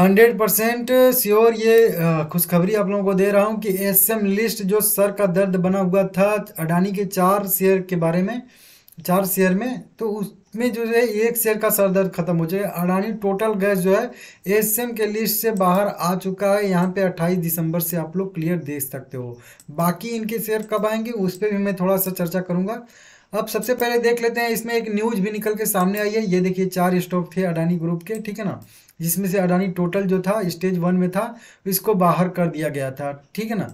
hundred percent sure ये खुशखबरी आप लोगों को दे रहा हूँ कि एस एम लिस्ट जो सर का दर्द बना हुआ था अडानी के चार शेयर के बारे में चार शेयर में तो उसमें जो है एक शेयर का सर दर्द खत्म हो जाएगा अडानी टोटल गैस जो है एस एम के लिस्ट से बाहर आ चुका है यहाँ पे 28 दिसंबर से आप लोग क्लियर देख सकते हो बाकी इनके शेयर कब आएंगे उस पर भी मैं थोड़ा सा चर्चा करूँगा अब सबसे पहले देख लेते हैं इसमें एक न्यूज भी निकल के सामने आई है ये देखिए चार स्टॉक थे अडानी ग्रुप के ठीक है ना जिसमें से अडानी टोटल जो था स्टेज वन में था इसको बाहर कर दिया गया था ठीक है ना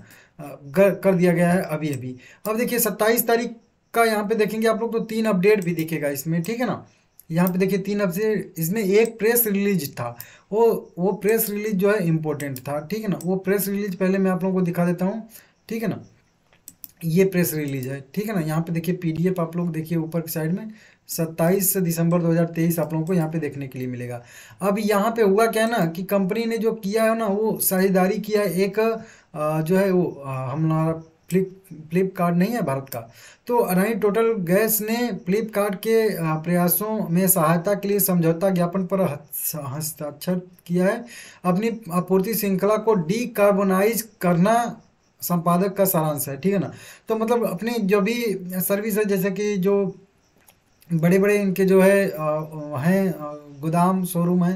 कर दिया गया है अभी अभी अब देखिए सत्ताईस तारीख का यहाँ पे देखेंगे आप लोग तो तीन अपडेट भी दिखेगा इसमें ठीक है ना यहाँ पे देखिए तीन अपडेट इसमें एक प्रेस रिलीज था वो वो प्रेस रिलीज जो है इम्पोर्टेंट था ठीक है ना वो प्रेस रिलीज पहले मैं आप लोगों को दिखा देता हूँ ठीक है ना ये प्रेस रिलीज है ठीक है ना यहाँ पे देखिए पीडीएफ आप लोग देखिए ऊपर की साइड में 27 दिसंबर 2023 आप लोगों को यहाँ पे देखने के लिए मिलेगा अब यहाँ पे हुआ क्या है ना कि कंपनी ने जो किया है ना वो साझेदारी किया है एक जो है वो हमारा फ्लिप फ्लिपकार्ट नहीं है भारत का तो अडानी टोटल गैस ने फ्लिपकार्ट के प्रयासों में सहायता के लिए समझौता ज्ञापन पर हस्ताक्षर किया है अपनी आपूर्ति श्रृंखला को डीकार्बोनाइज करना संपादक का सारांश है ठीक है ना तो मतलब अपनी जो भी सर्विस है जैसे कि जो बड़े बड़े इनके जो है हैं गोदाम शोरूम है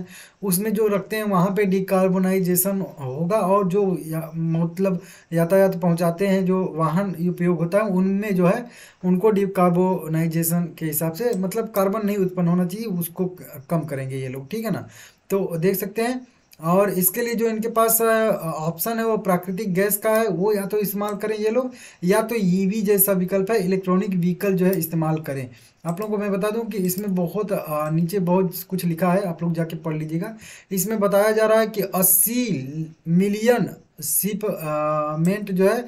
उसमें जो रखते हैं वहाँ पे डिकार्बोनाइजेशन होगा और जो या, मतलब यातायात पहुँचाते हैं जो वाहन उपयोग होता है उनमें जो है उनको डिकार्बोनाइजेशन के हिसाब से मतलब कार्बन नहीं उत्पन्न होना चाहिए उसको कम करेंगे ये लोग ठीक है ना तो देख सकते हैं और इसके लिए जो इनके पास ऑप्शन है वो प्राकृतिक गैस का है वो या तो इस्तेमाल करें ये लोग या तो ईवी e जैसा विकल्प है इलेक्ट्रॉनिक व्हीकल जो है इस्तेमाल करें आप लोगों को मैं बता दूं कि इसमें बहुत नीचे बहुत कुछ लिखा है आप लोग जाके पढ़ लीजिएगा इसमें बताया जा रहा है कि 80 मिलियन सिपमेंट जो है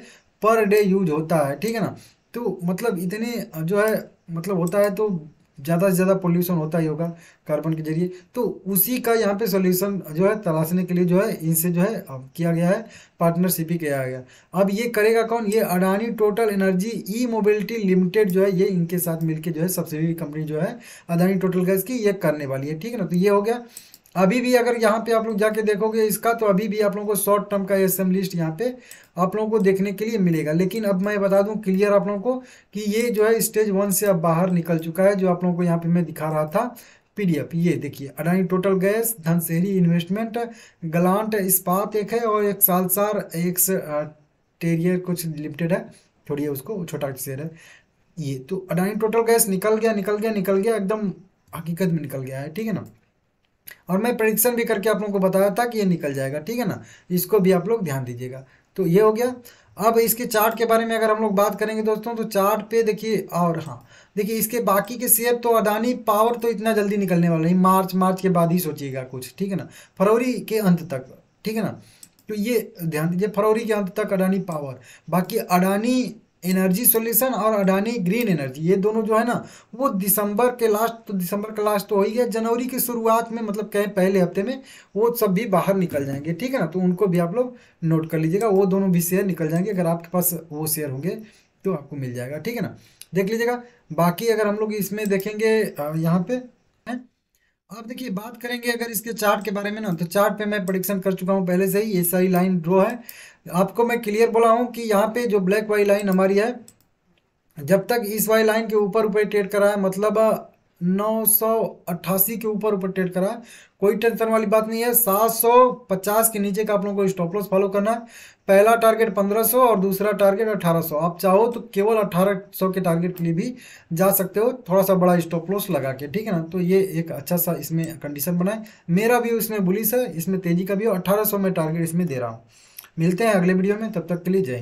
पर डे यूज होता है ठीक है ना तो मतलब इतने जो है मतलब होता है तो ज़्यादा से ज़्यादा पोल्यूशन होता ही होगा कार्बन के जरिए तो उसी का यहाँ पे सोल्यूशन जो है तलाशने के लिए जो है इनसे जो है अब किया गया है पार्टनरशिप ही किया गया अब ये करेगा कौन ये Adani total energy e mobility limited जो है ये इनके साथ मिलकर जो है सब्सिडी कंपनी जो है अडानी टोटल गैस की ये करने वाली है ठीक है ना तो ये हो गया अभी भी अगर यहाँ पे आप लोग जाके देखोगे इसका तो अभी भी आप लोगों को शॉर्ट टर्म का एस लिस्ट यहाँ पे आप लोगों को देखने के लिए मिलेगा लेकिन अब मैं बता दूँ क्लियर आप लोगों को कि ये जो है स्टेज वन से अब बाहर निकल चुका है जो आप लोगों को यहाँ पे मैं दिखा रहा था पीडीएफ ये देखिए Adani Total Gas Dhunseri investment ग्लांट इस्पात एक है और एक सालसार एक टेरियर कुछ लिमिटेड है छोड़िए उसको छोटा शेयर है ये तो अडानी टोटल गैस निकल गया निकल गया निकल गया एकदम हकीकत में निकल गया है ठीक है ना और मैं प्रडिक्शन भी करके आप लोगों को बताया था कि ये निकल जाएगा ठीक है ना इसको भी आप लोग ध्यान दीजिएगा तो ये हो गया अब इसके चार्ट के बारे में अगर हम लोग बात करेंगे दोस्तों तो चार्ट पे देखिए और हाँ देखिए इसके बाकी के शेयर तो अडानी पावर तो इतना जल्दी निकलने वाला नहीं मार्च मार्च के बाद ही सोचिएगा कुछ ठीक है ना फरवरी के अंत तक ठीक है ना तो ये ध्यान दीजिए फरवरी के अंत तक अडानी पावर बाकी अडानी एनर्जी सॉल्यूशन और अडानी ग्रीन एनर्जी ये दोनों जो है ना वो दिसंबर के लास्ट तो दिसंबर का लास्ट तो हो ही गया जनवरी की शुरुआत में मतलब कहें पहले हफ्ते में वो सब भी बाहर निकल जाएंगे ठीक है ना तो उनको भी आप लोग नोट कर लीजिएगा वो दोनों भी शेयर निकल जाएंगे अगर आपके पास वो शेयर होंगे तो आपको मिल जाएगा ठीक है ना देख लीजिएगा बाकी अगर हम लोग इसमें देखेंगे यहाँ पर अब देखिए बात करेंगे अगर इसके चार्ट के बारे में ना तो चार्ट पे मैं प्रोडिक्शन कर चुका हूँ पहले से ही ये सारी लाइन ड्रो है आपको मैं क्लियर बोला हूँ कि यहाँ पे जो ब्लैक वाई लाइन हमारी है जब तक इस वाई लाइन के ऊपर ऊपर ट्रेड करा है मतलब नौ सौ अट्ठासी के ऊपर ऊपर ट्रेड करा कोई टेंशन वाली बात नहीं है सात सौ पचास के नीचे का आप लोगों को स्टॉप लॉस फॉलो करना है पहला टारगेट पंद्रह सौ और दूसरा टारगेट अठारह सौ आप चाहो तो केवल 1800 सौ के टारगेट के लिए भी जा सकते हो थोड़ा सा बड़ा स्टॉप लॉस लगा के ठीक है ना तो ये एक अच्छा सा इसमें कंडीशन बनाए मेरा भी इसमें बुलिस है इसमें तेजी का भी और अठारह में टारगेट इसमें दे रहा हूँ मिलते हैं अगले वीडियो में तब तक के लिए जय